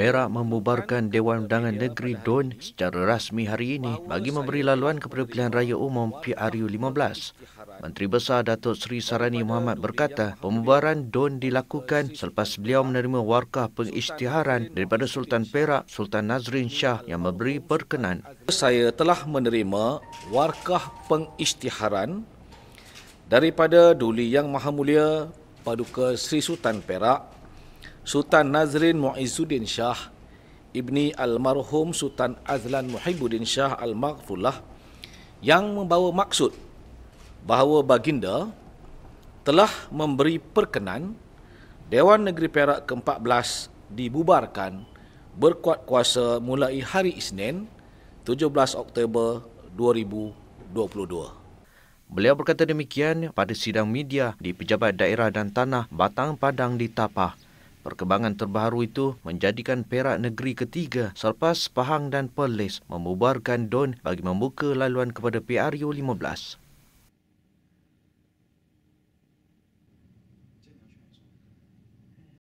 Perak membubarkan Dewan Undangan Negeri DUN secara rasmi hari ini bagi memberi laluan kepada pilihan raya umum PRU-15. Menteri Besar Datuk Seri Sarani Muhammad berkata, pembubaran DUN dilakukan selepas beliau menerima warkah pengisytiharan daripada Sultan Perak, Sultan Nazrin Shah yang memberi perkenan. Saya telah menerima warkah pengisytiharan daripada Duli Yang Maha Mulia Paduka Sri Sultan Perak Sultan Nazrin Muizuddin Shah ibni almarhum Sultan Azlan Muhibuddin Shah al-Maghfulah yang membawa maksud bahawa baginda telah memberi perkenan Dewan Negeri Perak ke-14 dibubarkan berkuat kuasa mulai hari Isnin 17 Oktober 2022. Beliau berkata demikian pada sidang media di Pejabat Daerah dan Tanah Batang Padang di Tapah Perkembangan terbaru itu menjadikan Perak negeri ketiga selepas Pahang dan Perlis membubarkan DON bagi membuka laluan kepada PRU 15.